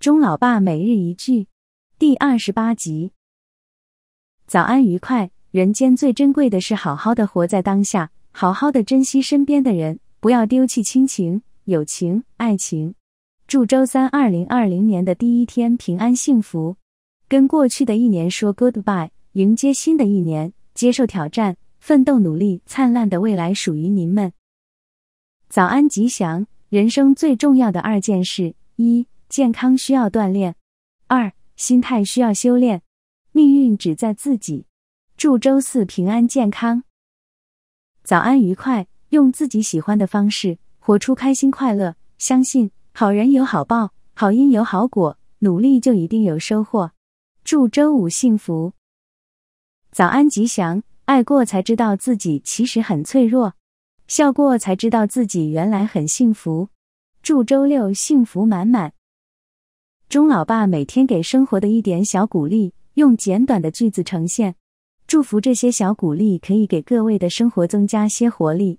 钟老爸每日一句，第二十八集。早安，愉快！人间最珍贵的是好好的活在当下，好好的珍惜身边的人，不要丢弃亲情、友情、爱情。祝周三二零二零年的第一天平安幸福，跟过去的一年说 goodbye，迎接新的一年，接受挑战，奋斗努力，灿烂的未来属于您们。早安，吉祥！人生最重要的二件事，一。健康需要锻炼，二心态需要修炼，命运只在自己。祝周四平安健康，早安愉快，用自己喜欢的方式活出开心快乐。相信好人有好报，好因有好果，努力就一定有收获。祝周五幸福，早安吉祥。爱过才知道自己其实很脆弱，笑过才知道自己原来很幸福。祝周六幸福满满。钟老爸每天给生活的一点小鼓励，用简短的句子呈现。祝福这些小鼓励可以给各位的生活增加些活力。